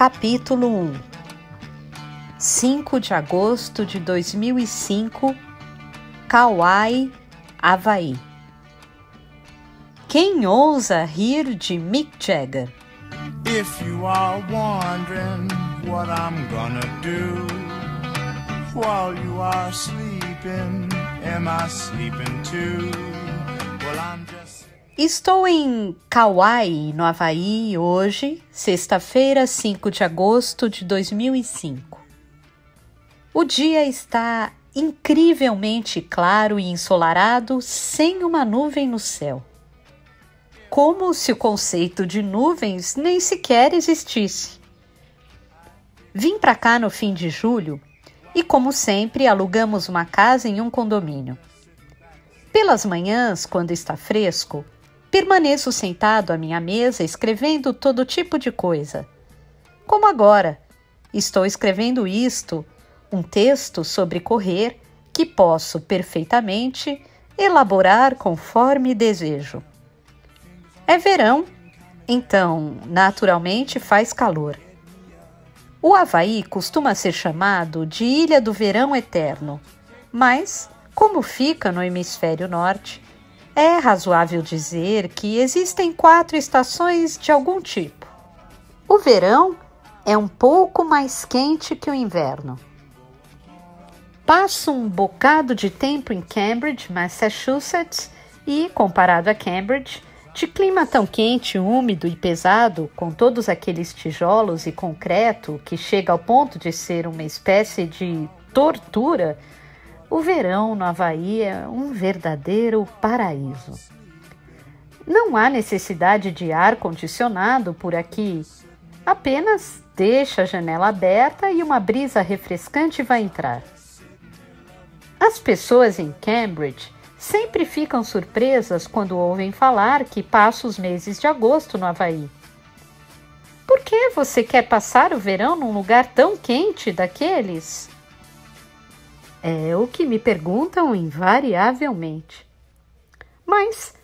Capítulo 1 5 de agosto de 2005, Kauai, Havaí. Quem ousa rir de Mick Jagger? If you are wondering what I'm gonna do while you are sleeping, am I sleeping too? Well, I'm just Estou em Kauai, no Havaí, hoje, sexta-feira, 5 de agosto de 2005. O dia está incrivelmente claro e ensolarado, sem uma nuvem no céu. Como se o conceito de nuvens nem sequer existisse. Vim para cá no fim de julho e, como sempre, alugamos uma casa em um condomínio. Pelas manhãs, quando está fresco, Permaneço sentado à minha mesa escrevendo todo tipo de coisa. Como agora, estou escrevendo isto, um texto sobre correr que posso perfeitamente elaborar conforme desejo. É verão, então naturalmente faz calor. O Havaí costuma ser chamado de Ilha do Verão Eterno, mas, como fica no hemisfério norte, é razoável dizer que existem quatro estações de algum tipo. O verão é um pouco mais quente que o inverno. Passo um bocado de tempo em Cambridge, Massachusetts, e, comparado a Cambridge, de clima tão quente, úmido e pesado, com todos aqueles tijolos e concreto que chega ao ponto de ser uma espécie de tortura, o verão no Havaí é um verdadeiro paraíso. Não há necessidade de ar condicionado por aqui. Apenas deixa a janela aberta e uma brisa refrescante vai entrar. As pessoas em Cambridge sempre ficam surpresas quando ouvem falar que passo os meses de agosto no Havaí. Por que você quer passar o verão num lugar tão quente daqueles? É o que me perguntam invariavelmente. Mas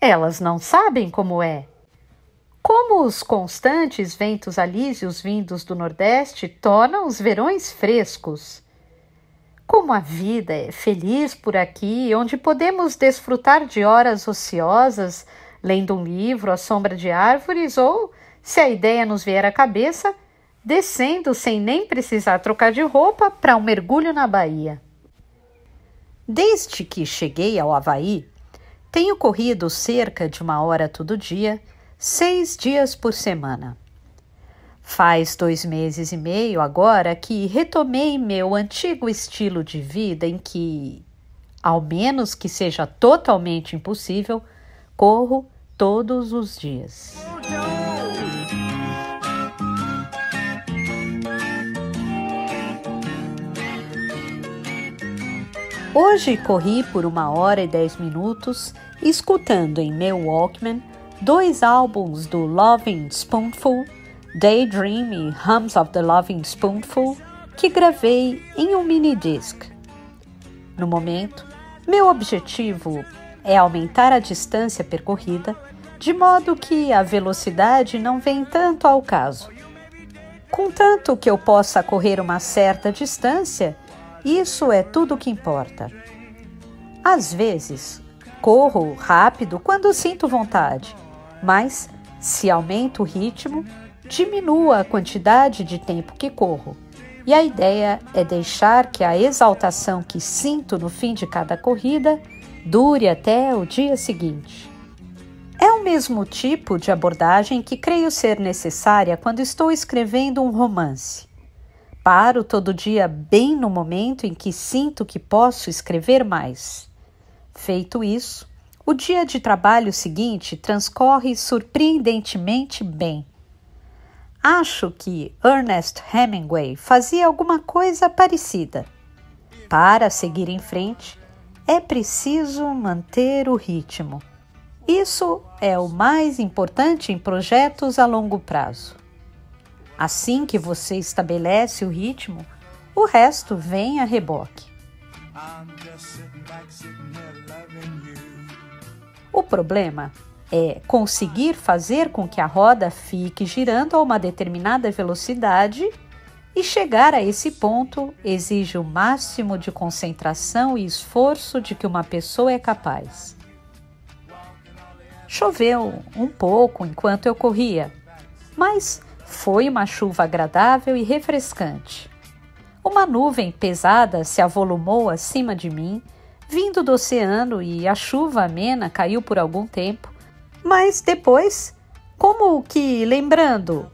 elas não sabem como é. Como os constantes ventos alísios vindos do Nordeste tornam os verões frescos. Como a vida é feliz por aqui, onde podemos desfrutar de horas ociosas, lendo um livro à sombra de árvores ou, se a ideia nos vier à cabeça, descendo sem nem precisar trocar de roupa para um mergulho na Bahia. Desde que cheguei ao Havaí, tenho corrido cerca de uma hora todo dia, seis dias por semana. Faz dois meses e meio agora que retomei meu antigo estilo de vida em que, ao menos que seja totalmente impossível, corro todos os dias. Hoje corri por uma hora e dez minutos, escutando em meu Walkman dois álbuns do Loving Spoonful, Daydream e Hums of the Loving Spoonful, que gravei em um mini disc. No momento, meu objetivo é aumentar a distância percorrida, de modo que a velocidade não vem tanto ao caso. Contanto que eu possa correr uma certa distância, isso é tudo o que importa. Às vezes, corro rápido quando sinto vontade, mas se aumento o ritmo, diminua a quantidade de tempo que corro. E a ideia é deixar que a exaltação que sinto no fim de cada corrida dure até o dia seguinte. É o mesmo tipo de abordagem que creio ser necessária quando estou escrevendo um romance. Paro todo dia bem no momento em que sinto que posso escrever mais. Feito isso, o dia de trabalho seguinte transcorre surpreendentemente bem. Acho que Ernest Hemingway fazia alguma coisa parecida. Para seguir em frente, é preciso manter o ritmo. Isso é o mais importante em projetos a longo prazo. Assim que você estabelece o ritmo, o resto vem a reboque. O problema é conseguir fazer com que a roda fique girando a uma determinada velocidade e chegar a esse ponto exige o máximo de concentração e esforço de que uma pessoa é capaz. Choveu um pouco enquanto eu corria, mas foi uma chuva agradável e refrescante. Uma nuvem pesada se avolumou acima de mim, vindo do oceano, e a chuva amena caiu por algum tempo. Mas depois, como que lembrando,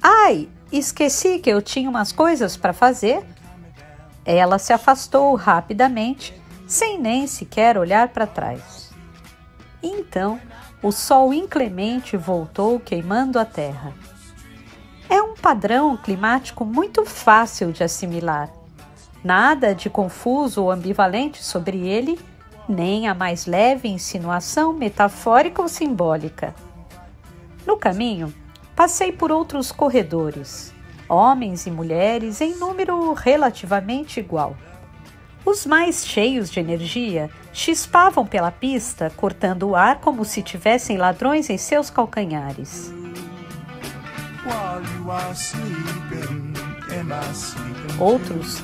ai, esqueci que eu tinha umas coisas para fazer, ela se afastou rapidamente, sem nem sequer olhar para trás. Então, o sol inclemente voltou queimando a terra. É um padrão climático muito fácil de assimilar. Nada de confuso ou ambivalente sobre ele, nem a mais leve insinuação metafórica ou simbólica. No caminho, passei por outros corredores, homens e mulheres em número relativamente igual. Os mais cheios de energia chispavam pela pista, cortando o ar como se tivessem ladrões em seus calcanhares. É Outros,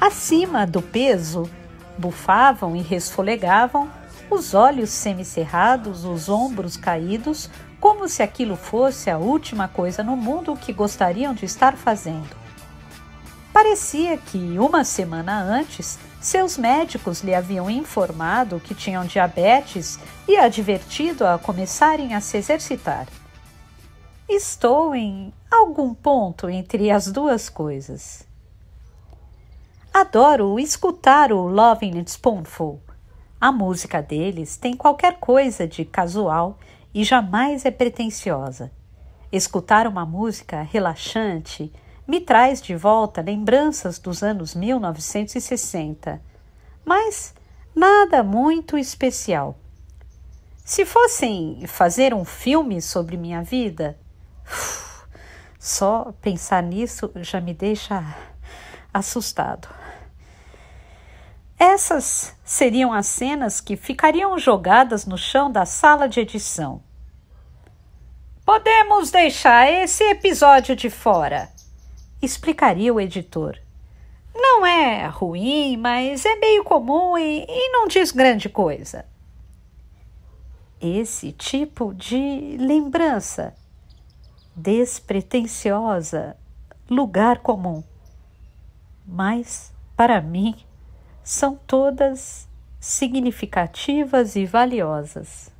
acima do peso, bufavam e resfolegavam, os olhos semicerrados, os ombros caídos, como se aquilo fosse a última coisa no mundo que gostariam de estar fazendo. Parecia que, uma semana antes, seus médicos lhe haviam informado que tinham diabetes e advertido a começarem a se exercitar. Estou em algum ponto entre as duas coisas. Adoro escutar o Loving and Spoonful. A música deles tem qualquer coisa de casual e jamais é pretensiosa. Escutar uma música relaxante me traz de volta lembranças dos anos 1960, mas nada muito especial. Se fossem fazer um filme sobre minha vida, só pensar nisso já me deixa assustado. Essas seriam as cenas que ficariam jogadas no chão da sala de edição. Podemos deixar esse episódio de fora, explicaria o editor. Não é ruim, mas é meio comum e, e não diz grande coisa. Esse tipo de lembrança despretensiosa, lugar comum. Mas, para mim, são todas significativas e valiosas.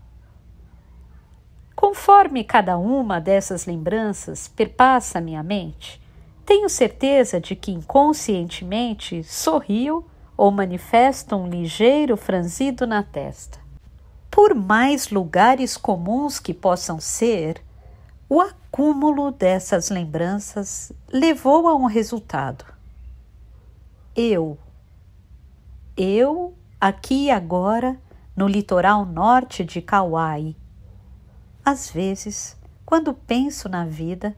Conforme cada uma dessas lembranças perpassa minha mente, tenho certeza de que inconscientemente sorrio ou manifesto um ligeiro franzido na testa. Por mais lugares comuns que possam ser, o acúmulo dessas lembranças levou a um resultado. Eu. Eu, aqui e agora, no litoral norte de Kauai. Às vezes, quando penso na vida,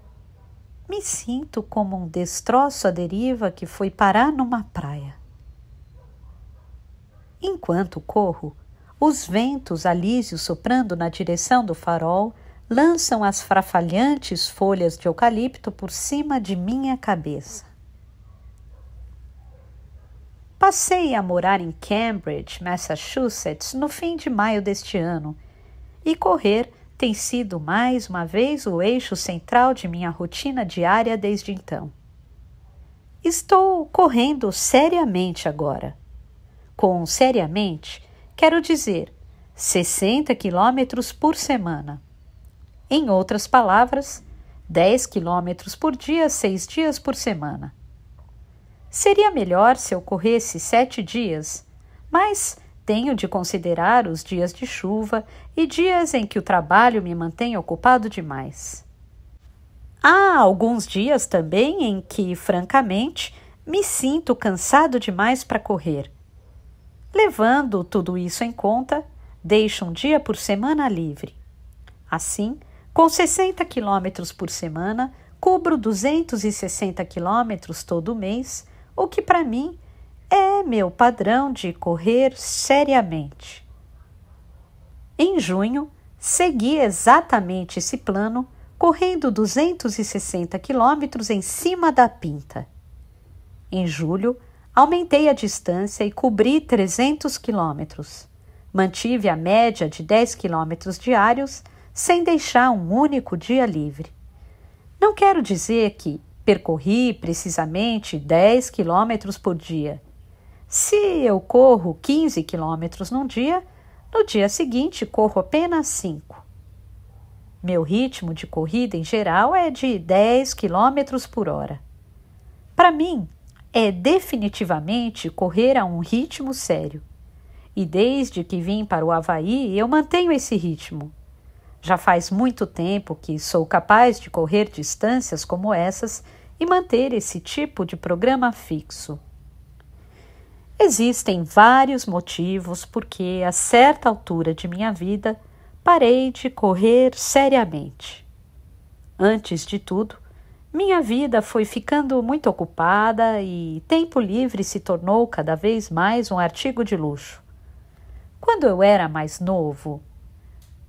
me sinto como um destroço à deriva que foi parar numa praia. Enquanto corro, os ventos alísios soprando na direção do farol lançam as frafalhantes folhas de eucalipto por cima de minha cabeça. Passei a morar em Cambridge, Massachusetts, no fim de maio deste ano, e correr tem sido mais uma vez o eixo central de minha rotina diária desde então. Estou correndo seriamente agora. Com seriamente, quero dizer 60 quilômetros por semana. Em outras palavras, 10 quilômetros por dia, seis dias por semana. Seria melhor se eu corresse sete dias, mas tenho de considerar os dias de chuva e dias em que o trabalho me mantém ocupado demais. Há alguns dias também em que, francamente, me sinto cansado demais para correr. Levando tudo isso em conta, deixo um dia por semana livre. Assim, com 60 quilômetros por semana, cubro 260 quilômetros todo mês, o que para mim é meu padrão de correr seriamente. Em junho, segui exatamente esse plano, correndo 260 quilômetros em cima da pinta. Em julho, aumentei a distância e cobri 300 quilômetros. Mantive a média de 10 quilômetros diários sem deixar um único dia livre. Não quero dizer que percorri precisamente 10 quilômetros por dia. Se eu corro 15 quilômetros num dia, no dia seguinte corro apenas 5. Meu ritmo de corrida em geral é de 10 quilômetros por hora. Para mim, é definitivamente correr a um ritmo sério. E desde que vim para o Havaí, eu mantenho esse ritmo. Já faz muito tempo que sou capaz de correr distâncias como essas e manter esse tipo de programa fixo. Existem vários motivos porque, a certa altura de minha vida, parei de correr seriamente. Antes de tudo, minha vida foi ficando muito ocupada e tempo livre se tornou cada vez mais um artigo de luxo. Quando eu era mais novo,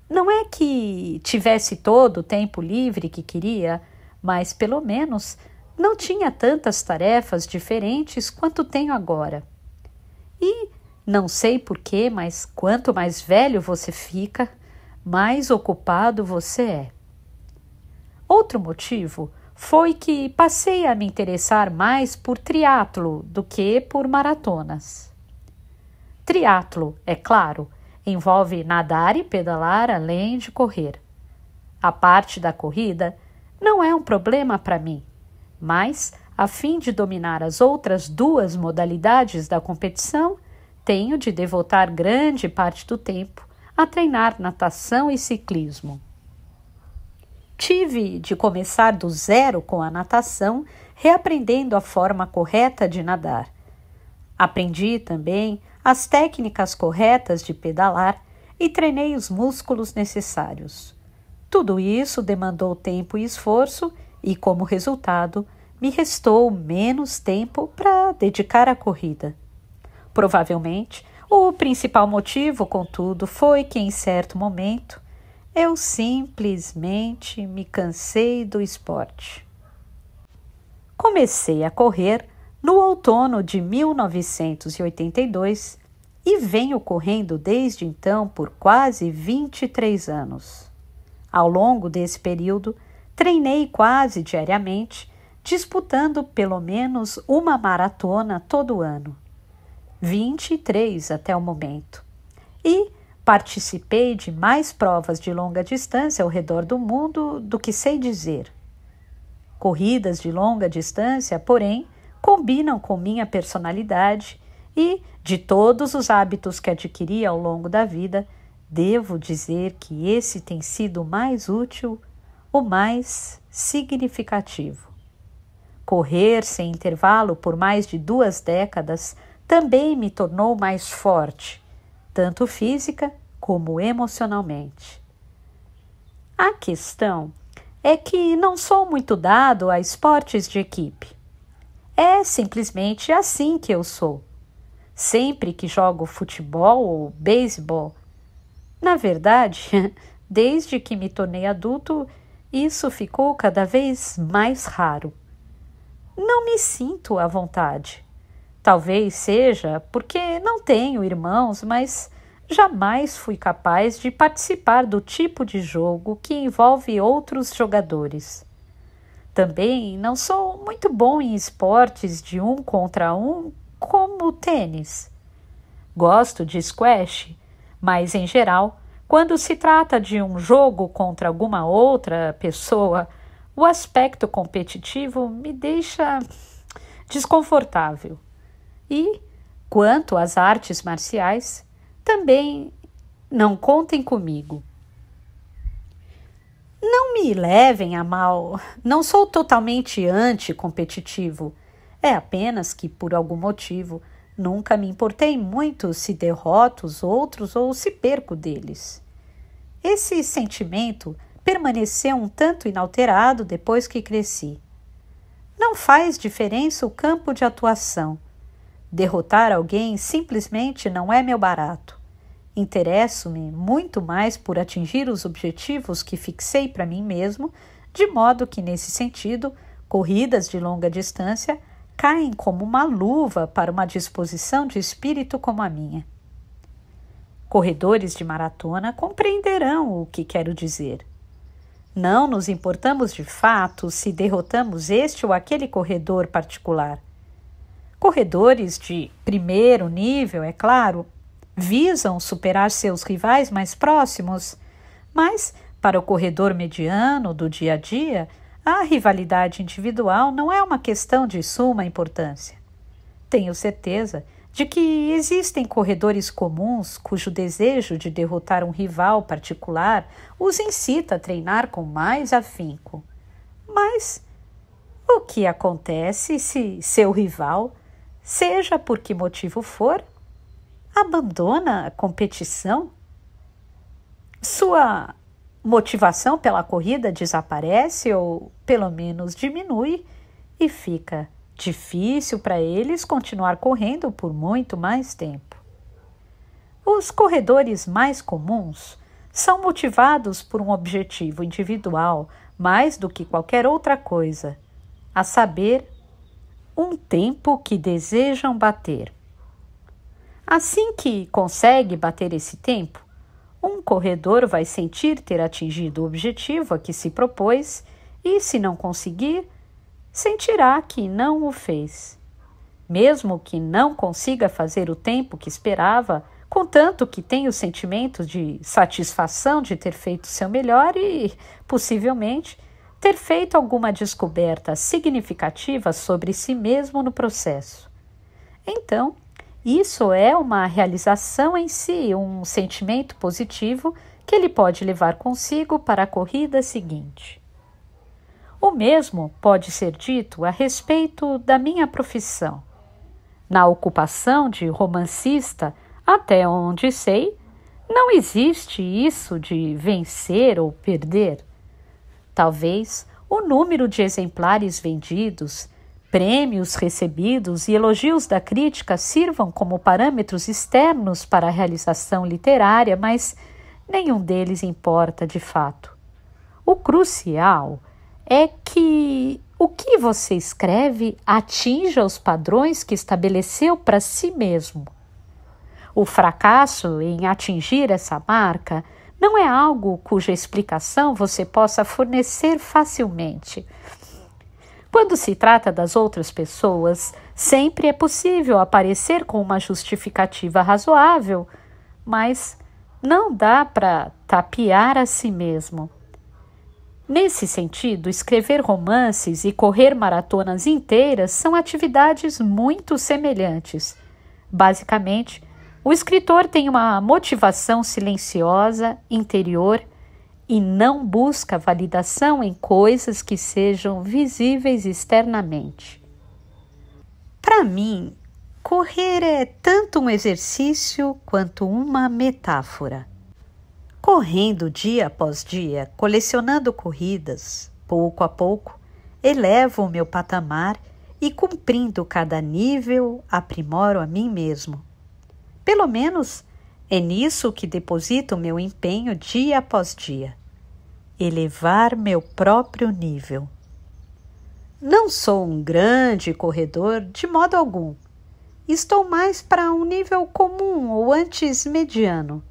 não é que tivesse todo o tempo livre que queria, mas pelo menos não tinha tantas tarefas diferentes quanto tenho agora. E não sei porquê, mas quanto mais velho você fica, mais ocupado você é. Outro motivo foi que passei a me interessar mais por triatlo do que por maratonas. Triatlo, é claro, Envolve nadar e pedalar além de correr. A parte da corrida não é um problema para mim, mas, a fim de dominar as outras duas modalidades da competição, tenho de devotar grande parte do tempo a treinar natação e ciclismo. Tive de começar do zero com a natação, reaprendendo a forma correta de nadar. Aprendi também as técnicas corretas de pedalar e treinei os músculos necessários. Tudo isso demandou tempo e esforço, e como resultado, me restou menos tempo para dedicar à corrida. Provavelmente, o principal motivo, contudo, foi que em certo momento eu simplesmente me cansei do esporte. Comecei a correr no outono de 1982 e vem ocorrendo desde então por quase 23 anos. Ao longo desse período, treinei quase diariamente, disputando pelo menos uma maratona todo ano. 23 até o momento. E participei de mais provas de longa distância ao redor do mundo do que sei dizer. Corridas de longa distância, porém, combinam com minha personalidade e, de todos os hábitos que adquiri ao longo da vida, devo dizer que esse tem sido o mais útil, o mais significativo. Correr sem intervalo por mais de duas décadas também me tornou mais forte, tanto física como emocionalmente. A questão é que não sou muito dado a esportes de equipe. É simplesmente assim que eu sou. Sempre que jogo futebol ou beisebol. Na verdade, desde que me tornei adulto, isso ficou cada vez mais raro. Não me sinto à vontade. Talvez seja porque não tenho irmãos, mas jamais fui capaz de participar do tipo de jogo que envolve outros jogadores. Também não sou muito bom em esportes de um contra um, como tênis. Gosto de squash, mas em geral, quando se trata de um jogo contra alguma outra pessoa, o aspecto competitivo me deixa desconfortável. E, quanto às artes marciais, também não contem comigo. Não me levem a mal, não sou totalmente anticompetitivo. É apenas que, por algum motivo, nunca me importei muito se derroto os outros ou se perco deles. Esse sentimento permaneceu um tanto inalterado depois que cresci. Não faz diferença o campo de atuação. Derrotar alguém simplesmente não é meu barato. Interesso-me muito mais por atingir os objetivos que fixei para mim mesmo, de modo que, nesse sentido, corridas de longa distância caem como uma luva para uma disposição de espírito como a minha. Corredores de maratona compreenderão o que quero dizer. Não nos importamos de fato se derrotamos este ou aquele corredor particular. Corredores de primeiro nível, é claro, visam superar seus rivais mais próximos, mas para o corredor mediano do dia a dia, a rivalidade individual não é uma questão de suma importância. Tenho certeza de que existem corredores comuns cujo desejo de derrotar um rival particular os incita a treinar com mais afinco. Mas o que acontece se seu rival, seja por que motivo for, abandona a competição? Sua motivação pela corrida desaparece ou pelo menos diminui e fica difícil para eles continuar correndo por muito mais tempo. Os corredores mais comuns são motivados por um objetivo individual mais do que qualquer outra coisa, a saber, um tempo que desejam bater. Assim que consegue bater esse tempo, um corredor vai sentir ter atingido o objetivo a que se propôs e, se não conseguir, sentirá que não o fez. Mesmo que não consiga fazer o tempo que esperava, contanto que tenha o sentimento de satisfação de ter feito seu melhor e, possivelmente, ter feito alguma descoberta significativa sobre si mesmo no processo. Então, isso é uma realização em si, um sentimento positivo que ele pode levar consigo para a corrida seguinte. O mesmo pode ser dito a respeito da minha profissão. Na ocupação de romancista, até onde sei, não existe isso de vencer ou perder. Talvez o número de exemplares vendidos, prêmios recebidos e elogios da crítica sirvam como parâmetros externos para a realização literária, mas nenhum deles importa de fato. O crucial é que o que você escreve atinja os padrões que estabeleceu para si mesmo. O fracasso em atingir essa marca não é algo cuja explicação você possa fornecer facilmente. Quando se trata das outras pessoas, sempre é possível aparecer com uma justificativa razoável, mas não dá para tapear a si mesmo. Nesse sentido, escrever romances e correr maratonas inteiras são atividades muito semelhantes. Basicamente, o escritor tem uma motivação silenciosa, interior e não busca validação em coisas que sejam visíveis externamente. Para mim, correr é tanto um exercício quanto uma metáfora. Correndo dia após dia, colecionando corridas, pouco a pouco, elevo o meu patamar e, cumprindo cada nível, aprimoro a mim mesmo. Pelo menos é nisso que deposito meu empenho dia após dia. Elevar meu próprio nível. Não sou um grande corredor de modo algum. Estou mais para um nível comum ou antes mediano.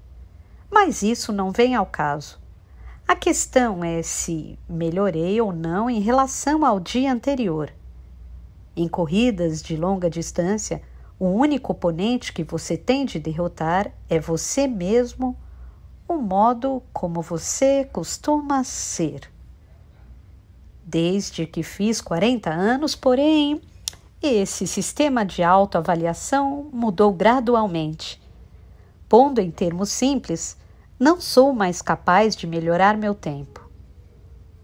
Mas isso não vem ao caso. A questão é se melhorei ou não em relação ao dia anterior. Em corridas de longa distância, o único oponente que você tem de derrotar é você mesmo, o modo como você costuma ser. Desde que fiz 40 anos, porém, esse sistema de autoavaliação mudou gradualmente. Pondo em termos simples, não sou mais capaz de melhorar meu tempo.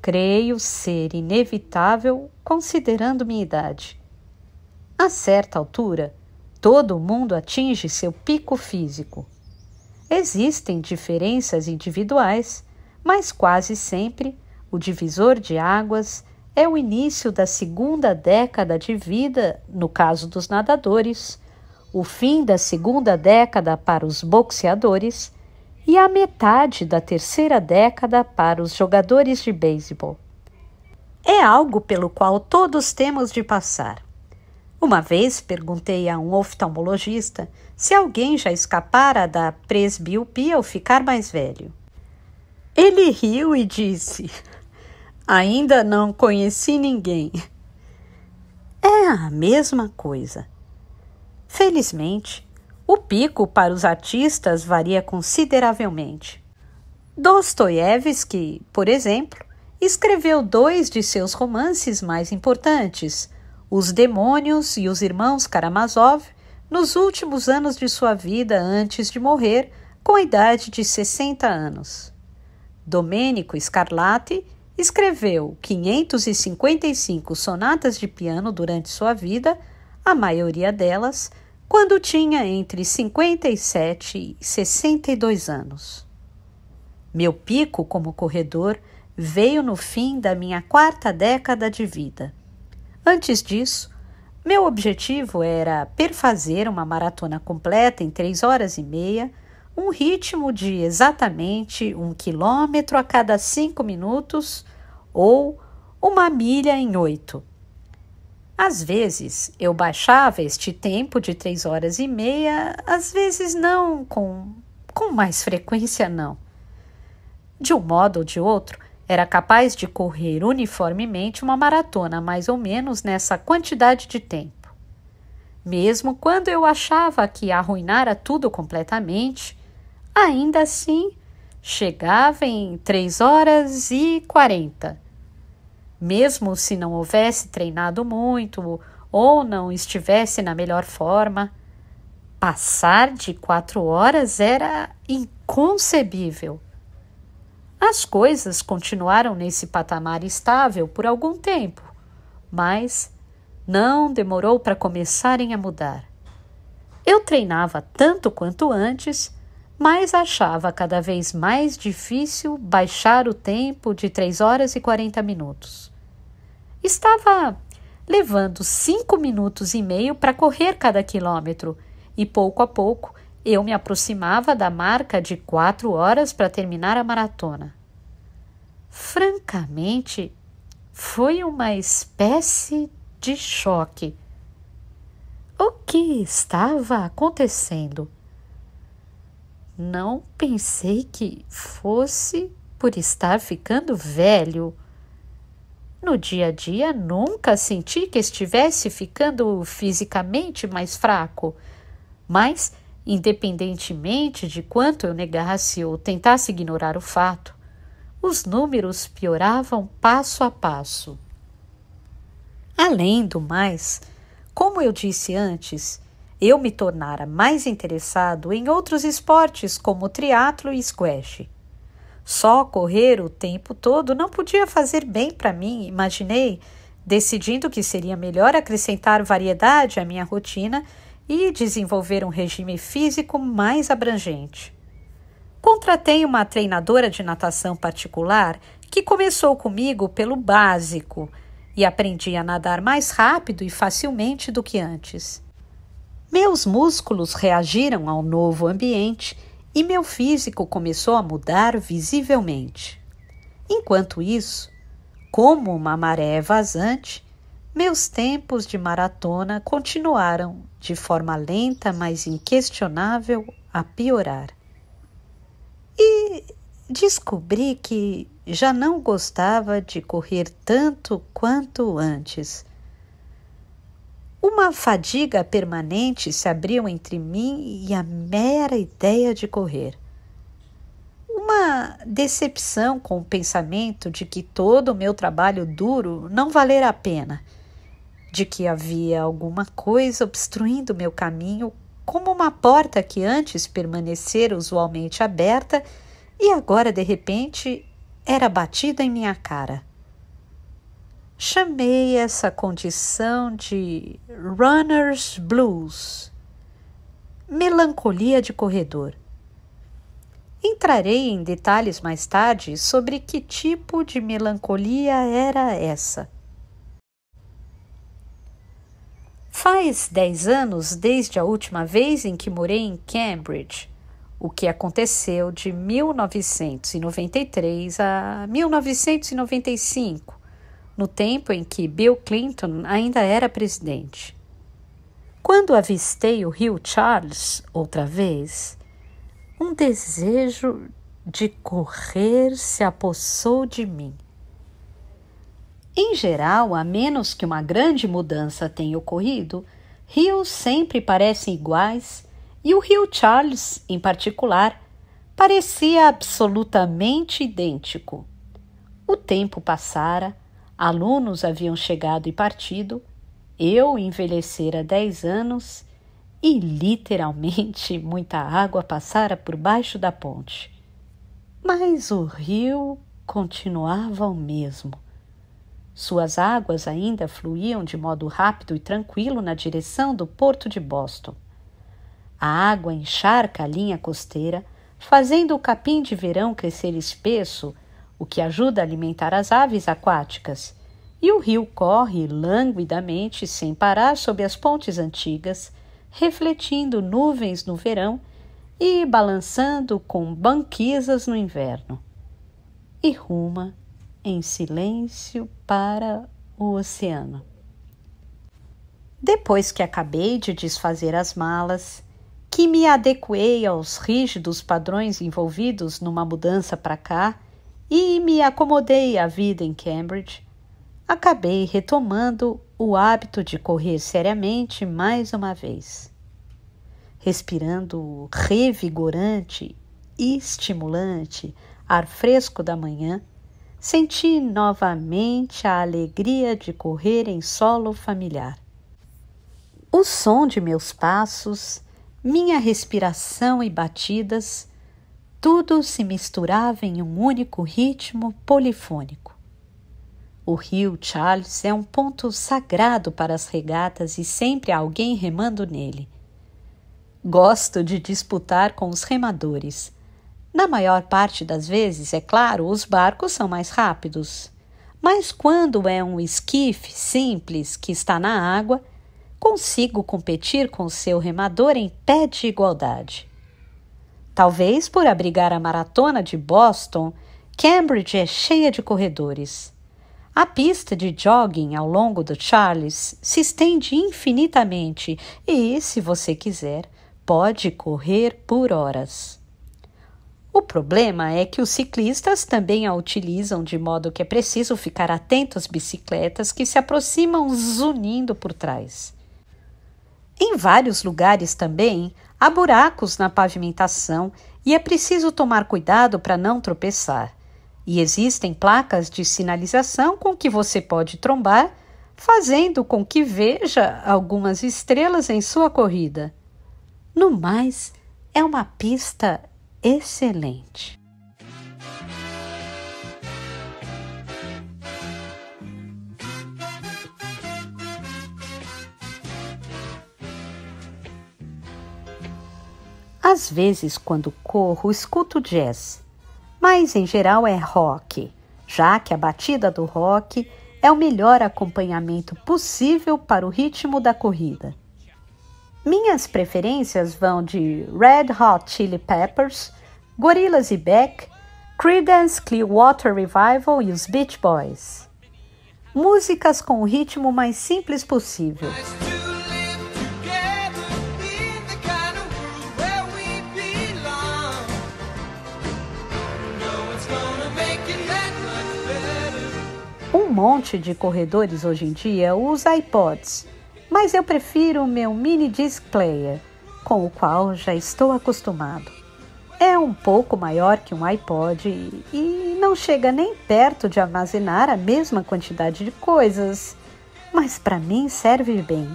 Creio ser inevitável considerando minha idade. A certa altura, Todo mundo atinge seu pico físico. Existem diferenças individuais, mas quase sempre o divisor de águas é o início da segunda década de vida, no caso dos nadadores, o fim da segunda década para os boxeadores e a metade da terceira década para os jogadores de beisebol. É algo pelo qual todos temos de passar. Uma vez perguntei a um oftalmologista se alguém já escapara da presbiopia ao ficar mais velho. Ele riu e disse: Ainda não conheci ninguém. É a mesma coisa. Felizmente, o pico para os artistas varia consideravelmente. Dostoiévski, por exemplo, escreveu dois de seus romances mais importantes os demônios e os irmãos Karamazov, nos últimos anos de sua vida antes de morrer, com a idade de 60 anos. Domênico Scarlatti escreveu 555 sonatas de piano durante sua vida, a maioria delas quando tinha entre 57 e 62 anos. Meu pico como corredor veio no fim da minha quarta década de vida. Antes disso, meu objetivo era perfazer uma maratona completa em três horas e meia, um ritmo de exatamente um quilômetro a cada cinco minutos ou uma milha em oito. Às vezes eu baixava este tempo de três horas e meia, às vezes não, com, com mais frequência não. De um modo ou de outro, era capaz de correr uniformemente uma maratona, mais ou menos nessa quantidade de tempo. Mesmo quando eu achava que arruinara tudo completamente, ainda assim chegava em 3 horas e 40. Mesmo se não houvesse treinado muito ou não estivesse na melhor forma, passar de quatro horas era inconcebível. As coisas continuaram nesse patamar estável por algum tempo, mas não demorou para começarem a mudar. Eu treinava tanto quanto antes, mas achava cada vez mais difícil baixar o tempo de 3 horas e 40 minutos. Estava levando cinco minutos e meio para correr cada quilômetro, e pouco a pouco eu me aproximava da marca de quatro horas para terminar a maratona. Francamente, foi uma espécie de choque. O que estava acontecendo? Não pensei que fosse por estar ficando velho. No dia a dia, nunca senti que estivesse ficando fisicamente mais fraco, mas Independentemente de quanto eu negasse ou tentasse ignorar o fato, os números pioravam passo a passo. Além do mais, como eu disse antes, eu me tornara mais interessado em outros esportes como triatlo e squash. Só correr o tempo todo não podia fazer bem para mim, imaginei, decidindo que seria melhor acrescentar variedade à minha rotina e desenvolver um regime físico mais abrangente. Contratei uma treinadora de natação particular que começou comigo pelo básico e aprendi a nadar mais rápido e facilmente do que antes. Meus músculos reagiram ao novo ambiente e meu físico começou a mudar visivelmente. Enquanto isso, como uma maré vazante, meus tempos de maratona continuaram, de forma lenta, mas inquestionável, a piorar. E descobri que já não gostava de correr tanto quanto antes. Uma fadiga permanente se abriu entre mim e a mera ideia de correr. Uma decepção com o pensamento de que todo o meu trabalho duro não valer a pena de que havia alguma coisa obstruindo meu caminho, como uma porta que antes permanecera usualmente aberta e agora de repente era batida em minha cara. Chamei essa condição de runner's blues, melancolia de corredor. Entrarei em detalhes mais tarde sobre que tipo de melancolia era essa. Faz dez anos desde a última vez em que morei em Cambridge, o que aconteceu de 1993 a 1995, no tempo em que Bill Clinton ainda era presidente. Quando avistei o rio Charles outra vez, um desejo de correr se apossou de mim. Em geral, a menos que uma grande mudança tenha ocorrido, rios sempre parecem iguais e o rio Charles, em particular, parecia absolutamente idêntico. O tempo passara, alunos haviam chegado e partido, eu envelhecera dez anos e literalmente muita água passara por baixo da ponte. Mas o rio continuava o mesmo suas águas ainda fluíam de modo rápido e tranquilo na direção do porto de Boston. A água encharca a linha costeira, fazendo o capim de verão crescer espesso, o que ajuda a alimentar as aves aquáticas. E o rio corre languidamente, sem parar, sob as pontes antigas, refletindo nuvens no verão e balançando com banquisas no inverno. E ruma em silêncio para o oceano. Depois que acabei de desfazer as malas, que me adequei aos rígidos padrões envolvidos numa mudança para cá e me acomodei à vida em Cambridge, acabei retomando o hábito de correr seriamente mais uma vez, respirando o revigorante e estimulante ar fresco da manhã senti novamente a alegria de correr em solo familiar. O som de meus passos, minha respiração e batidas, tudo se misturava em um único ritmo polifônico. O rio Charles é um ponto sagrado para as regatas e sempre há alguém remando nele. Gosto de disputar com os remadores. Na maior parte das vezes, é claro, os barcos são mais rápidos. Mas quando é um esquife simples que está na água, consigo competir com seu remador em pé de igualdade. Talvez por abrigar a maratona de Boston, Cambridge é cheia de corredores. A pista de jogging ao longo do Charles se estende infinitamente e, se você quiser, pode correr por horas. O problema é que os ciclistas também a utilizam de modo que é preciso ficar atento às bicicletas que se aproximam zunindo por trás. Em vários lugares também há buracos na pavimentação e é preciso tomar cuidado para não tropeçar. E existem placas de sinalização com que você pode trombar, fazendo com que veja algumas estrelas em sua corrida. No mais, é uma pista excelente. Às vezes, quando corro, escuto jazz, mas em geral é rock, já que a batida do rock é o melhor acompanhamento possível para o ritmo da corrida. Minhas preferências vão de Red Hot Chili Peppers, Gorillaz e Beck, Creedence Clearwater Revival e os Beach Boys. Músicas com o ritmo mais simples possível. Um monte de corredores hoje em dia usa iPods mas eu prefiro o meu mini disc player, com o qual já estou acostumado. É um pouco maior que um iPod e, não chega nem perto de armazenar a mesma quantidade de coisas, mas para mim serve bem.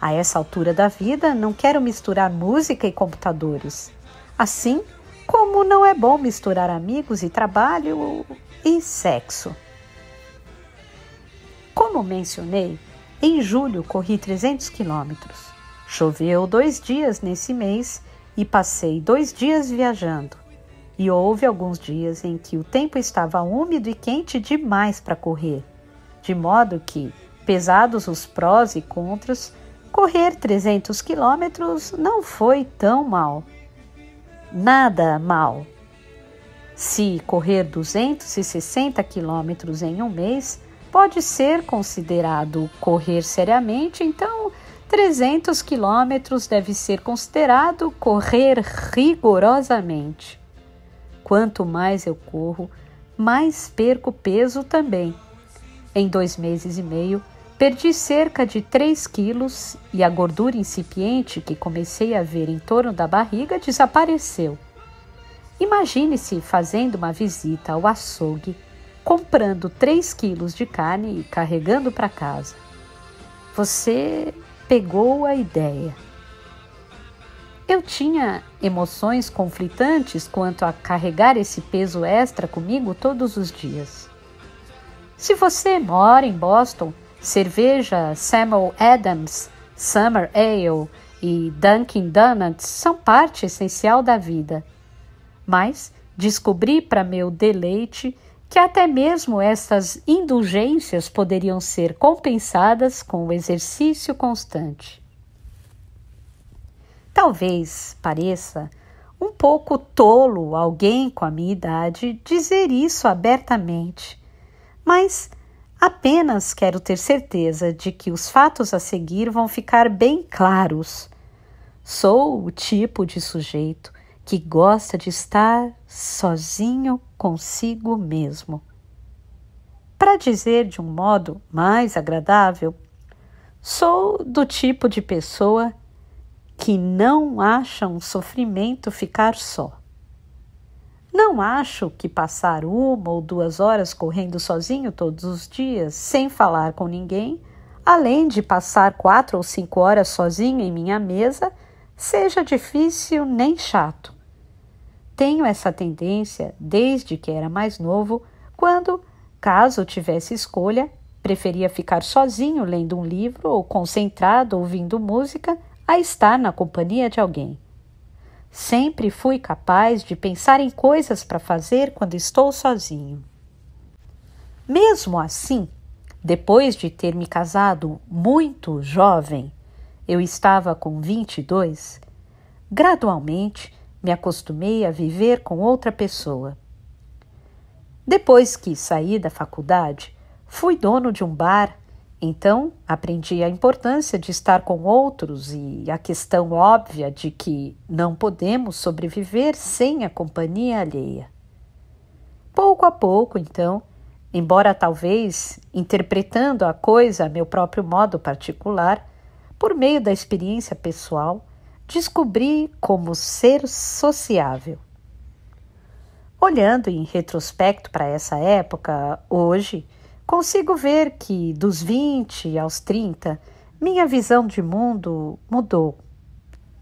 A essa altura da vida, não quero misturar música e computadores. Assim como não é bom misturar amigos e trabalho e sexo. Como mencionei, em julho, corri 300 quilômetros. Choveu dois dias nesse mês e passei dois dias viajando. E houve alguns dias em que o tempo estava úmido e quente demais para correr, de modo que, pesados os prós e contras, correr 300 quilômetros não foi tão mal. Nada mal. Se correr 260 quilômetros em um mês, pode ser considerado correr seriamente, então 300 quilômetros deve ser considerado correr rigorosamente. Quanto mais eu corro, mais perco peso também. Em dois meses e meio, perdi cerca de 3 quilos e a gordura incipiente que comecei a ver em torno da barriga desapareceu. Imagine-se fazendo uma visita ao açougue comprando 3 quilos de carne e carregando para casa. Você pegou a ideia. Eu tinha emoções conflitantes quanto a carregar esse peso extra comigo todos os dias. Se você mora em Boston, cerveja Samuel Adams, Summer Ale e Dunkin' Donuts são parte essencial da vida. Mas descobri, para meu deleite, que até mesmo estas indulgências poderiam ser compensadas com o exercício constante. Talvez pareça um pouco tolo alguém com a minha idade dizer isso abertamente, mas apenas quero ter certeza de que os fatos a seguir vão ficar bem claros. Sou o tipo de sujeito que gosta de estar sozinho consigo mesmo. Para dizer de um modo mais agradável, sou do tipo de pessoa que não acha um sofrimento ficar só. Não acho que passar uma ou duas horas correndo sozinho todos os dias, sem falar com ninguém, além de passar quatro ou cinco horas sozinho em minha mesa, seja difícil nem chato. Tenho essa tendência desde que era mais novo, quando, caso tivesse escolha, preferia ficar sozinho lendo um livro ou concentrado ouvindo música a estar na companhia de alguém. Sempre fui capaz de pensar em coisas para fazer quando estou sozinho. Mesmo assim, depois de ter me casado muito jovem, eu estava com 22, gradualmente me acostumei a viver com outra pessoa. Depois que saí da faculdade, fui dono de um bar, então aprendi a importância de estar com outros e a questão óbvia de que não podemos sobreviver sem a companhia alheia. Pouco a pouco, então, embora talvez interpretando a coisa a meu próprio modo particular, por meio da experiência pessoal, descobri como ser sociável. Olhando em retrospecto para essa época, hoje, consigo ver que dos 20 aos 30, minha visão de mundo mudou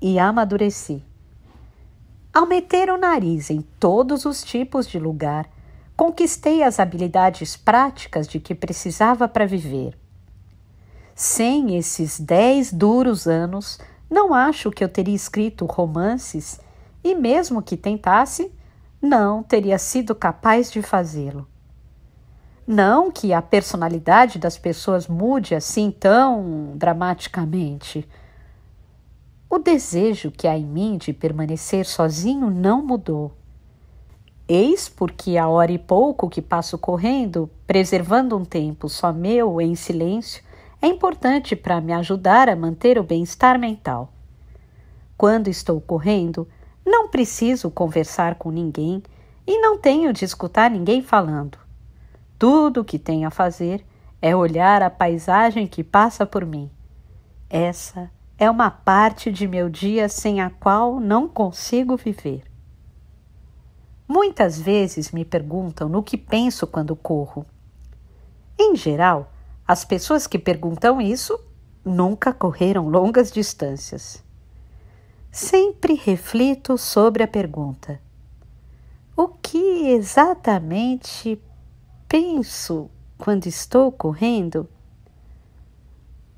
e amadureci. Ao meter o nariz em todos os tipos de lugar, conquistei as habilidades práticas de que precisava para viver. Sem esses dez duros anos, não acho que eu teria escrito romances, e mesmo que tentasse, não teria sido capaz de fazê-lo. Não que a personalidade das pessoas mude assim tão dramaticamente. O desejo que há em mim de permanecer sozinho não mudou. Eis porque a hora e pouco que passo correndo, preservando um tempo só meu em silêncio, é importante para me ajudar a manter o bem-estar mental. Quando estou correndo, não preciso conversar com ninguém e não tenho de escutar ninguém falando. Tudo o que tenho a fazer é olhar a paisagem que passa por mim. Essa é uma parte de meu dia sem a qual não consigo viver. Muitas vezes me perguntam no que penso quando corro. Em geral, as pessoas que perguntam isso nunca correram longas distâncias. Sempre reflito sobre a pergunta: o que exatamente penso quando estou correndo?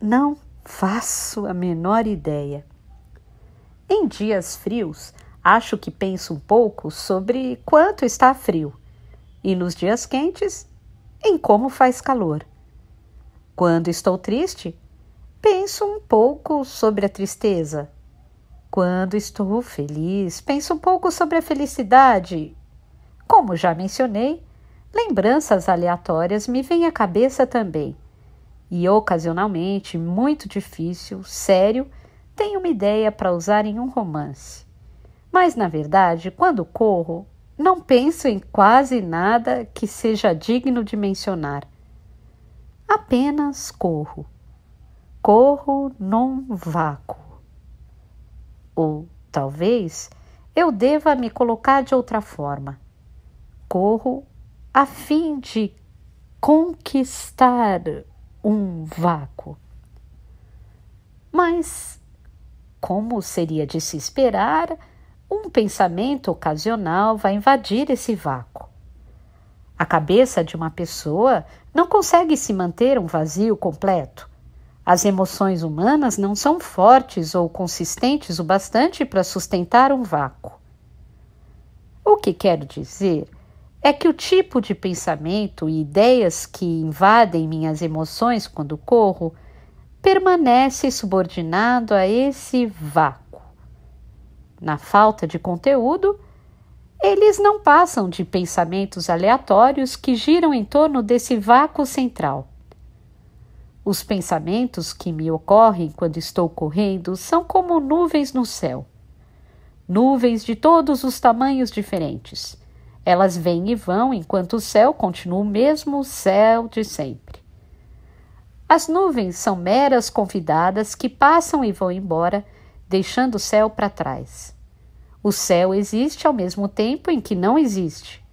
Não faço a menor ideia. Em dias frios, acho que penso um pouco sobre quanto está frio, e nos dias quentes, em como faz calor. Quando estou triste, penso um pouco sobre a tristeza. Quando estou feliz, penso um pouco sobre a felicidade. Como já mencionei, lembranças aleatórias me vêm à cabeça também. E ocasionalmente, muito difícil, sério, tenho uma ideia para usar em um romance. Mas na verdade, quando corro, não penso em quase nada que seja digno de mencionar. Apenas corro. Corro num vácuo. Ou talvez eu deva me colocar de outra forma. Corro a fim de conquistar um vácuo. Mas, como seria de se esperar, um pensamento ocasional vai invadir esse vácuo. A cabeça de uma pessoa não consegue se manter um vazio completo. As emoções humanas não são fortes ou consistentes o bastante para sustentar um vácuo. O que quero dizer é que o tipo de pensamento e ideias que invadem minhas emoções quando corro permanece subordinado a esse vácuo. Na falta de conteúdo, eles não passam de pensamentos aleatórios que giram em torno desse vácuo central. Os pensamentos que me ocorrem quando estou correndo são como nuvens no céu. Nuvens de todos os tamanhos diferentes. Elas vêm e vão enquanto o céu continua o mesmo céu de sempre. As nuvens são meras convidadas que passam e vão embora, deixando o céu para trás. O céu existe ao mesmo tempo em que não existe.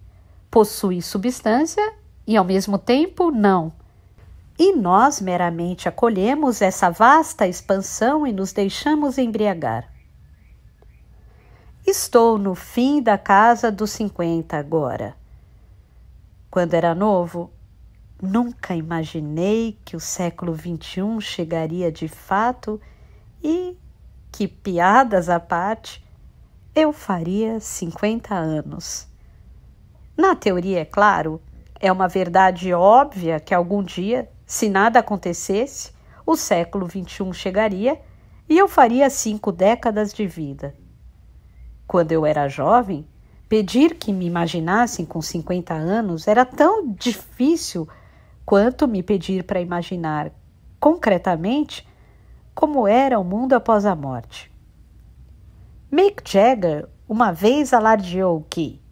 Possui substância e ao mesmo tempo não. E nós meramente acolhemos essa vasta expansão e nos deixamos embriagar. Estou no fim da casa dos 50 agora. Quando era novo, nunca imaginei que o século XXI chegaria de fato e que, piadas à parte, eu faria 50 anos. Na teoria, é claro, é uma verdade óbvia que algum dia, se nada acontecesse, o século XXI chegaria e eu faria cinco décadas de vida. Quando eu era jovem, pedir que me imaginassem com 50 anos era tão difícil quanto me pedir para imaginar concretamente como era o mundo após a morte. Mick Jagger uma vez alardeou que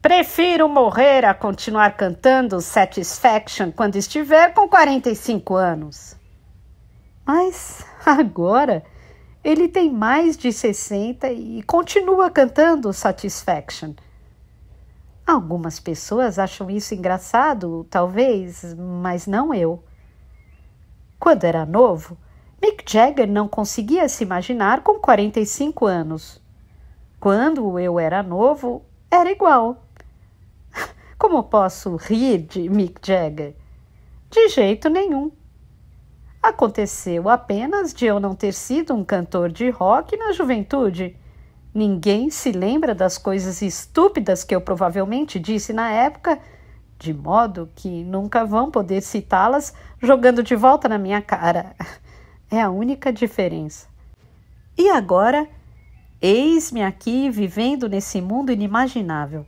prefiro morrer a continuar cantando Satisfaction quando estiver com 45 anos. Mas agora ele tem mais de 60 e continua cantando Satisfaction. Algumas pessoas acham isso engraçado, talvez, mas não eu. Quando era novo, Mick Jagger não conseguia se imaginar com 45 anos. Quando eu era novo, era igual. Como posso rir de Mick Jagger? De jeito nenhum. Aconteceu apenas de eu não ter sido um cantor de rock na juventude. Ninguém se lembra das coisas estúpidas que eu provavelmente disse na época, de modo que nunca vão poder citá-las jogando de volta na minha cara. É a única diferença. E agora, eis-me aqui vivendo nesse mundo inimaginável.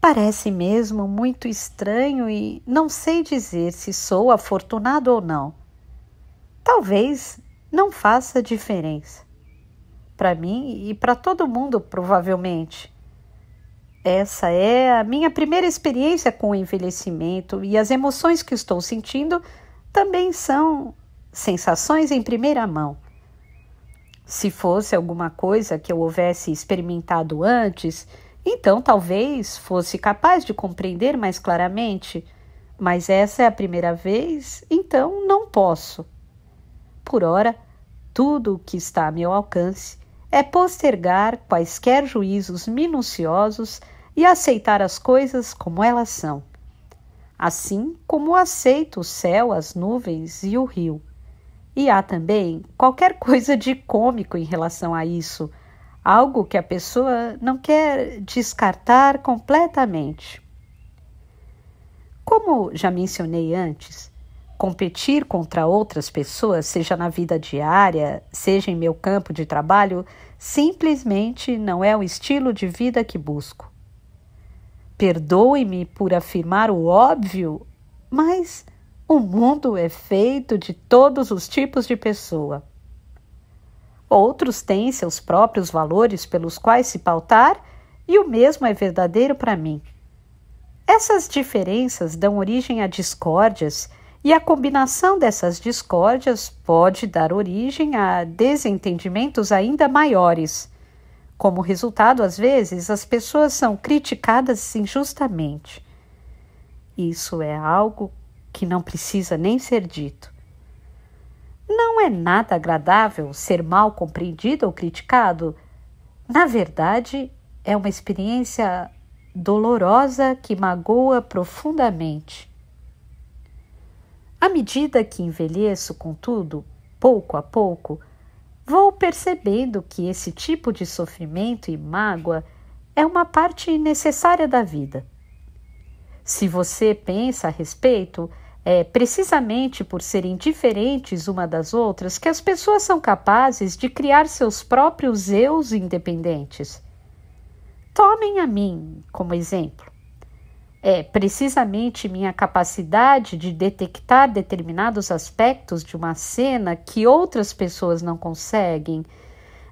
Parece mesmo muito estranho e não sei dizer se sou afortunado ou não. Talvez não faça diferença. Para mim e para todo mundo, provavelmente. Essa é a minha primeira experiência com o envelhecimento e as emoções que estou sentindo também são sensações em primeira mão. Se fosse alguma coisa que eu houvesse experimentado antes, então talvez fosse capaz de compreender mais claramente, mas essa é a primeira vez, então não posso. Por ora, tudo o que está a meu alcance é postergar quaisquer juízos minuciosos e aceitar as coisas como elas são, assim como aceito o céu, as nuvens e o rio. E há também qualquer coisa de cômico em relação a isso, algo que a pessoa não quer descartar completamente. Como já mencionei antes, competir contra outras pessoas, seja na vida diária, seja em meu campo de trabalho, simplesmente não é o estilo de vida que busco. Perdoe-me por afirmar o óbvio, mas o mundo é feito de todos os tipos de pessoa. Outros têm seus próprios valores pelos quais se pautar, e o mesmo é verdadeiro para mim. Essas diferenças dão origem a discórdias, e a combinação dessas discórdias pode dar origem a desentendimentos ainda maiores. Como resultado, às vezes, as pessoas são criticadas injustamente. Isso é algo que não precisa nem ser dito. Não é nada agradável ser mal compreendido ou criticado. Na verdade, é uma experiência dolorosa que magoa profundamente. À medida que envelheço, contudo, pouco a pouco, vou percebendo que esse tipo de sofrimento e mágoa é uma parte necessária da vida. Se você pensa a respeito, é precisamente por serem diferentes uma das outras que as pessoas são capazes de criar seus próprios eus independentes. Tomem a mim como exemplo. É precisamente minha capacidade de detectar determinados aspectos de uma cena que outras pessoas não conseguem,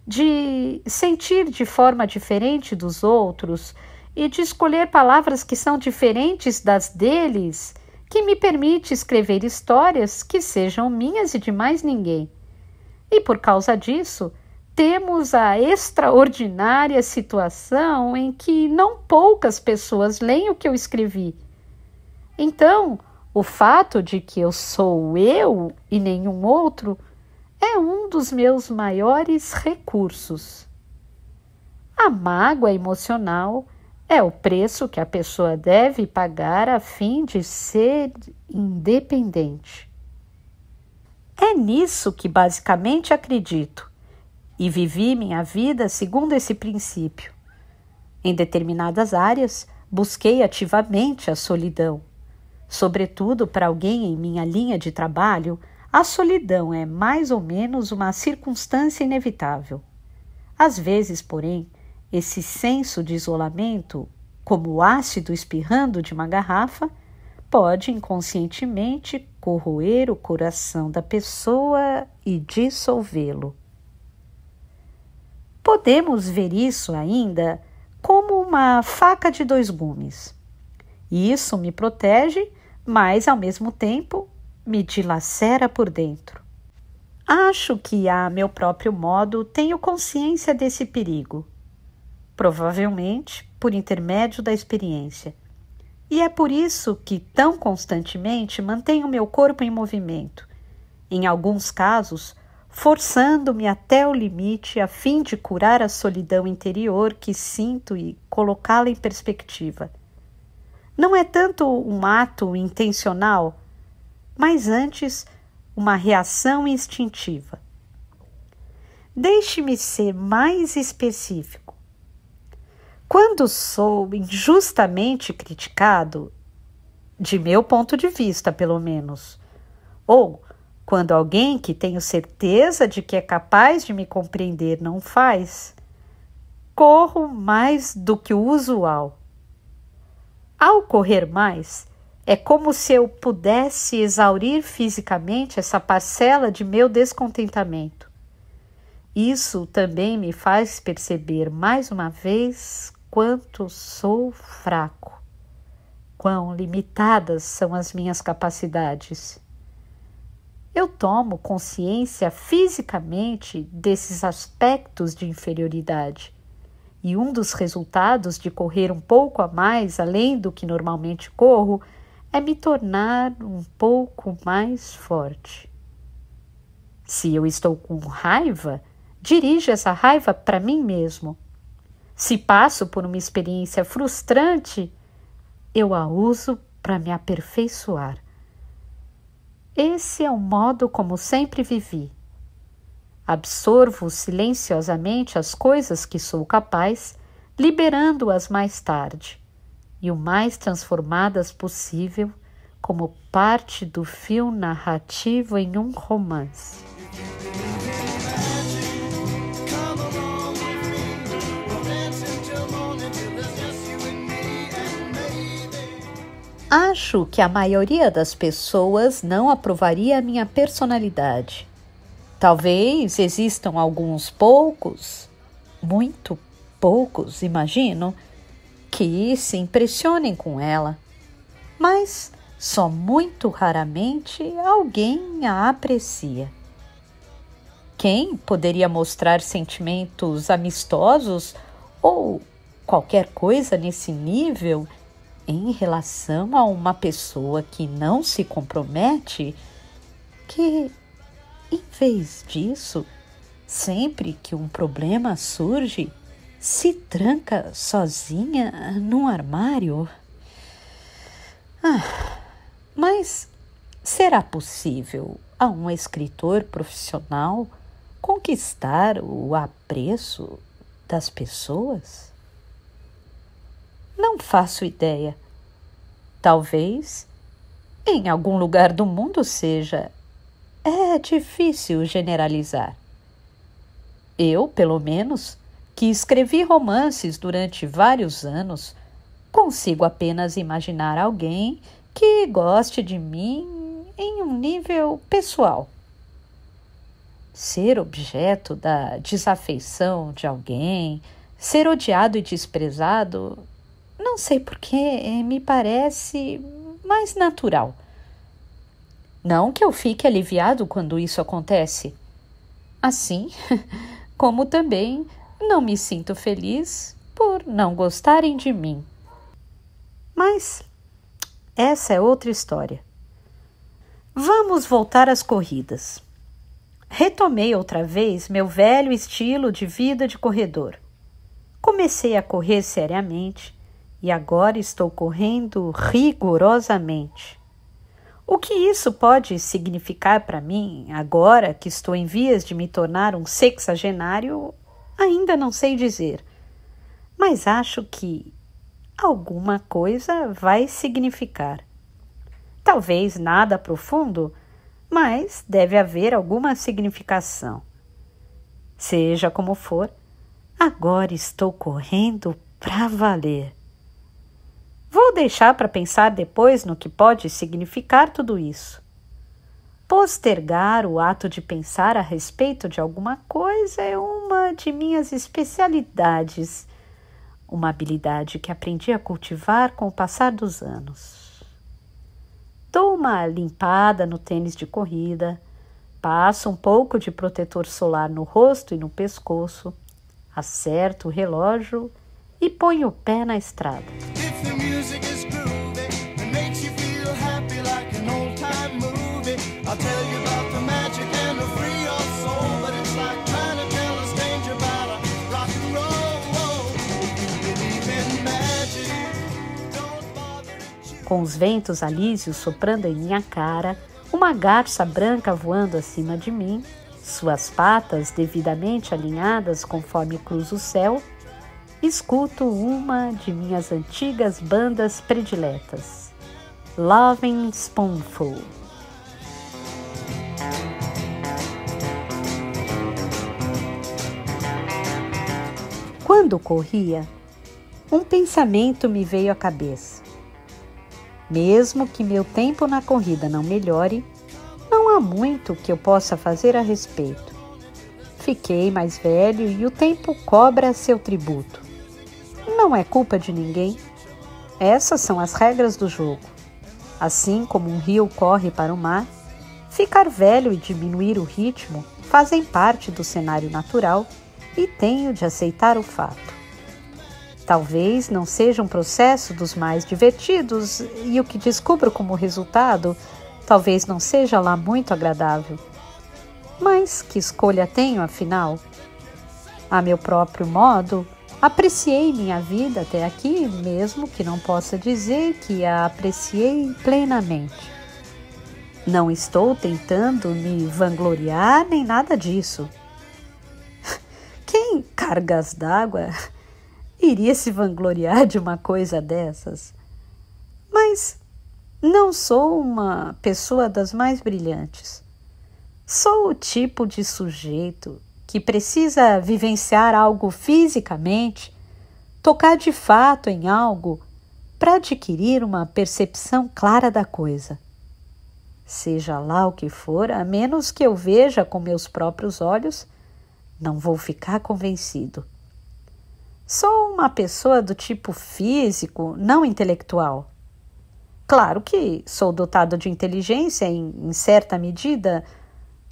de sentir de forma diferente dos outros e de escolher palavras que são diferentes das deles que me permite escrever histórias que sejam minhas e de mais ninguém. E por causa disso, temos a extraordinária situação em que não poucas pessoas leem o que eu escrevi. Então, o fato de que eu sou eu e nenhum outro é um dos meus maiores recursos. A mágoa emocional é o preço que a pessoa deve pagar a fim de ser independente. É nisso que basicamente acredito e vivi minha vida segundo esse princípio. Em determinadas áreas, busquei ativamente a solidão. Sobretudo para alguém em minha linha de trabalho, a solidão é mais ou menos uma circunstância inevitável. Às vezes, porém, esse senso de isolamento, como o ácido espirrando de uma garrafa, pode inconscientemente corroer o coração da pessoa e dissolvê-lo. Podemos ver isso ainda como uma faca de dois gumes. Isso me protege, mas ao mesmo tempo me dilacera por dentro. Acho que, a meu próprio modo, tenho consciência desse perigo, provavelmente por intermédio da experiência. E é por isso que tão constantemente mantenho meu corpo em movimento, em alguns casos, forçando-me até o limite a fim de curar a solidão interior que sinto e colocá-la em perspectiva. Não é tanto um ato intencional, mas antes uma reação instintiva. Deixe-me ser mais específico. Quando sou injustamente criticado, de meu ponto de vista, pelo menos, ou quando alguém que tenho certeza de que é capaz de me compreender não faz, corro mais do que o usual. Ao correr mais, é como se eu pudesse exaurir fisicamente essa parcela de meu descontentamento. Isso também me faz perceber mais uma vez quanto sou fraco, quão limitadas são as minhas capacidades. Eu tomo consciência fisicamente desses aspectos de inferioridade, e um dos resultados de correr um pouco a mais além do que normalmente corro é me tornar um pouco mais forte. Se eu estou com raiva, dirijo essa raiva para mim mesmo se passo por uma experiência frustrante, eu a uso para me aperfeiçoar. Esse é o modo como sempre vivi. Absorvo silenciosamente as coisas que sou capaz, liberando-as mais tarde e o mais transformadas possível como parte do fio narrativo em um romance. Acho que a maioria das pessoas não aprovaria a minha personalidade. Talvez existam alguns poucos, muito poucos, imagino, que se impressionem com ela. Mas só muito raramente alguém a aprecia. Quem poderia mostrar sentimentos amistosos ou qualquer coisa nesse nível? em relação a uma pessoa que não se compromete, que, em vez disso, sempre que um problema surge, se tranca sozinha num armário? Ah, mas será possível a um escritor profissional conquistar o apreço das pessoas? Não faço ideia. Talvez em algum lugar do mundo seja. É difícil generalizar. Eu, pelo menos, que escrevi romances durante vários anos, consigo apenas imaginar alguém que goste de mim em um nível pessoal. Ser objeto da desafeição de alguém, ser odiado e desprezado não sei porquê, eh, me parece mais natural. Não que eu fique aliviado quando isso acontece. Assim, como também não me sinto feliz por não gostarem de mim. Mas essa é outra história. Vamos voltar às corridas. Retomei outra vez meu velho estilo de vida de corredor. Comecei a correr seriamente e agora estou correndo rigorosamente. O que isso pode significar para mim agora que estou em vias de me tornar um sexagenário, ainda não sei dizer. Mas acho que alguma coisa vai significar. Talvez nada profundo, mas deve haver alguma significação. Seja como for, agora estou correndo para valer. Vou deixar para pensar depois no que pode significar tudo isso. Postergar o ato de pensar a respeito de alguma coisa é uma de minhas especialidades, uma habilidade que aprendi a cultivar com o passar dos anos. Dou uma limpada no tênis de corrida, passo um pouco de protetor solar no rosto e no pescoço, acerto o relógio e ponho o pé na estrada. com os ventos alísios soprando em minha cara, uma garça branca voando acima de mim, suas patas devidamente alinhadas conforme cruzo o céu, escuto uma de minhas antigas bandas prediletas, Loving Spoonful. Quando corria, um pensamento me veio à cabeça. Mesmo que meu tempo na corrida não melhore, não há muito que eu possa fazer a respeito. Fiquei mais velho e o tempo cobra seu tributo. Não é culpa de ninguém. Essas são as regras do jogo. Assim como um rio corre para o mar, ficar velho e diminuir o ritmo fazem parte do cenário natural e tenho de aceitar o fato. Talvez não seja um processo dos mais divertidos e o que descubro como resultado talvez não seja lá muito agradável. Mas que escolha tenho afinal? A meu próprio modo, apreciei minha vida até aqui, mesmo que não possa dizer que a apreciei plenamente. Não estou tentando me vangloriar nem nada disso. Quem cargas d'água iria se vangloriar de uma coisa dessas. Mas não sou uma pessoa das mais brilhantes. Sou o tipo de sujeito que precisa vivenciar algo fisicamente, tocar de fato em algo para adquirir uma percepção clara da coisa. Seja lá o que for, a menos que eu veja com meus próprios olhos, não vou ficar convencido. Sou uma pessoa do tipo físico, não intelectual. Claro que sou dotado de inteligência em, em, certa medida,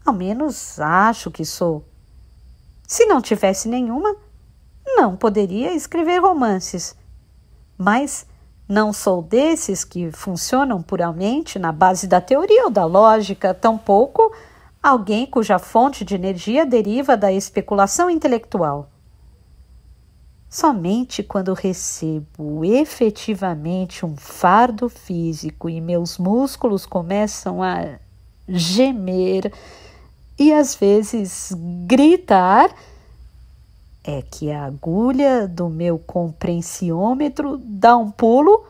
ao menos acho que sou. Se não tivesse nenhuma, não poderia escrever romances. Mas não sou desses que funcionam puramente na base da teoria ou da lógica, tampouco alguém cuja fonte de energia deriva da especulação intelectual. Somente quando recebo efetivamente um fardo físico e meus músculos começam a gemer e às vezes gritar, é que a agulha do meu compreensiômetro dá um pulo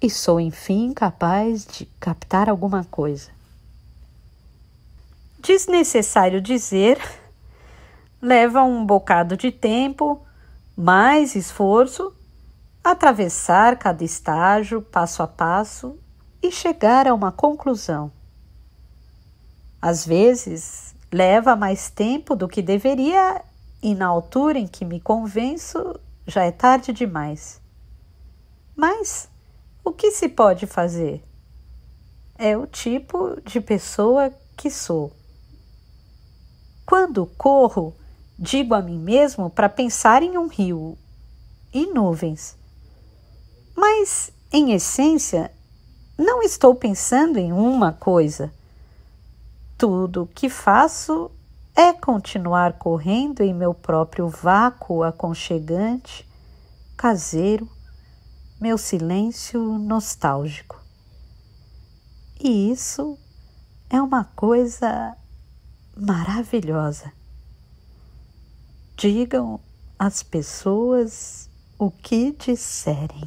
e sou enfim capaz de captar alguma coisa. Desnecessário dizer, leva um bocado de tempo mais esforço, atravessar cada estágio passo a passo e chegar a uma conclusão. Às vezes, leva mais tempo do que deveria e na altura em que me convenço, já é tarde demais. Mas o que se pode fazer? É o tipo de pessoa que sou. Quando corro, Digo a mim mesmo para pensar em um rio e nuvens. Mas, em essência, não estou pensando em uma coisa. Tudo que faço é continuar correndo em meu próprio vácuo aconchegante, caseiro, meu silêncio nostálgico. E isso é uma coisa maravilhosa digam às pessoas o que disserem.